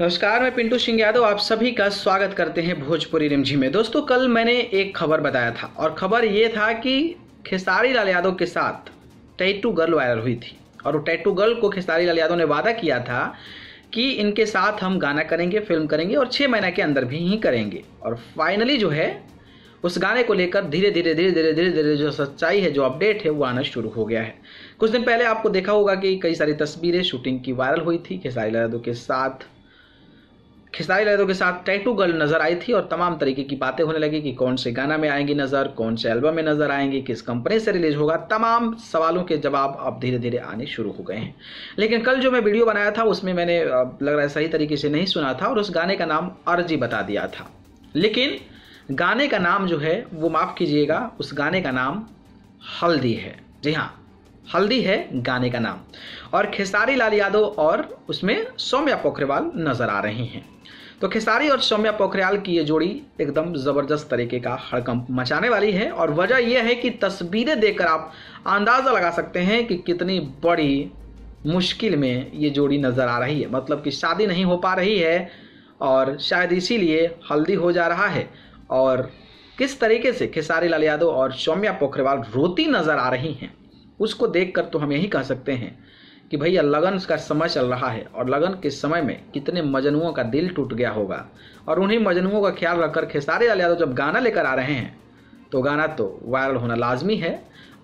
नमस्कार मैं पिंटू सिंह यादव आप सभी का स्वागत करते हैं भोजपुरी रिमझी में दोस्तों कल मैंने एक खबर बताया था और खबर ये था कि खेसारी लाल यादव के साथ टैटू गर्ल वायरल हुई थी और वो टैटू गर्ल को खेसारी लाल यादव ने वादा किया था कि इनके साथ हम गाना करेंगे फिल्म करेंगे और छः महीना के अंदर भी ही करेंगे और फाइनली जो है उस गाने को लेकर धीरे धीरे धीरे धीरे धीरे धीरे जो सच्चाई है जो अपडेट है वो आना शुरू हो गया है कुछ दिन पहले आपको देखा होगा कि कई सारी तस्वीरें शूटिंग की वायरल हुई थी खेसारी लाल यादव के साथ खिसाई लहरों के साथ टैटू गर्ल नजर आई थी और तमाम तरीके की बातें होने लगी कि कौन से गाना में आएंगी नजर कौन से एल्बम में नजर आएंगी किस कंपनी से रिलीज होगा तमाम सवालों के जवाब अब धीरे धीरे आने शुरू हो गए हैं लेकिन कल जो मैं वीडियो बनाया था उसमें मैंने लग रहा है सही तरीके से नहीं सुना था और उस गाने का नाम अर्जी बता दिया था लेकिन गाने का नाम जो है वो माफ़ कीजिएगा उस गाने का नाम हल्दी है जी हाँ हल्दी है गाने का नाम और खेसारी लाल यादव और उसमें सौम्या पोखरेवाल नजर आ रहे हैं तो खेसारी और सौम्या पोखरियाल की ये जोड़ी एकदम ज़बरदस्त तरीके का हड़कंप मचाने वाली है और वजह यह है कि तस्वीरें देखकर आप अंदाज़ा लगा सकते हैं कि कितनी बड़ी मुश्किल में ये जोड़ी नज़र आ रही है मतलब कि शादी नहीं हो पा रही है और शायद इसीलिए हल्दी हो जा रहा है और किस तरीके से खेसारी लाल यादव और सौम्या पोखरेवाल रोती नज़र आ रही हैं उसको देख तो हम यही कह सकते हैं कि भैया लगन का समय चल रहा है और लगन के समय में कितने मजनुओं का दिल टूट गया होगा और उन्हीं मजनुओं का ख्याल रखकर खेसारे लाल यादव जब गाना लेकर आ रहे हैं तो गाना तो वायरल होना लाजमी है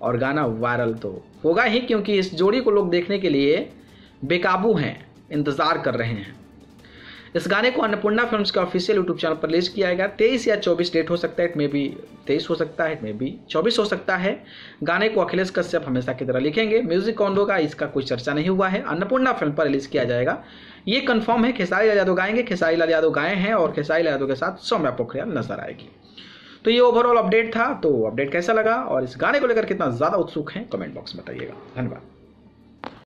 और गाना वायरल तो होगा ही क्योंकि इस जोड़ी को लोग देखने के लिए बेकाबू हैं इंतज़ार कर रहे हैं इस गाने को अन्नपूर्णा फिल्म्स के ऑफिशियल यूट्यूब चैनल पर रिलीज किया गया तेईस या चौबीस डेट हो सकता है इट मे बी तेईस हो सकता है इट मे बी चौबीस हो सकता है गाने को अखिलेश कश्यप हमेशा की तरह लिखेंगे म्यूजिक कौन होगा इसका कोई चर्चा नहीं हुआ है अन्नपूर्णा फिल्म पर रिलीज किया जाएगा ये कन्फर्म है खेसारी लाल यादव गाएंगे खेसारी लाल यादव गाए हैं और खेसारी लाल यादव के साथ सौम्या पोखरियाल नजर आएगी तो ये ओवरऑल अपडेट था तो अपडेट कैसा लगा और इस गाने को लेकर कितना ज़्यादा उत्सुक हैं कमेंट बॉक्स में बताइएगा धन्यवाद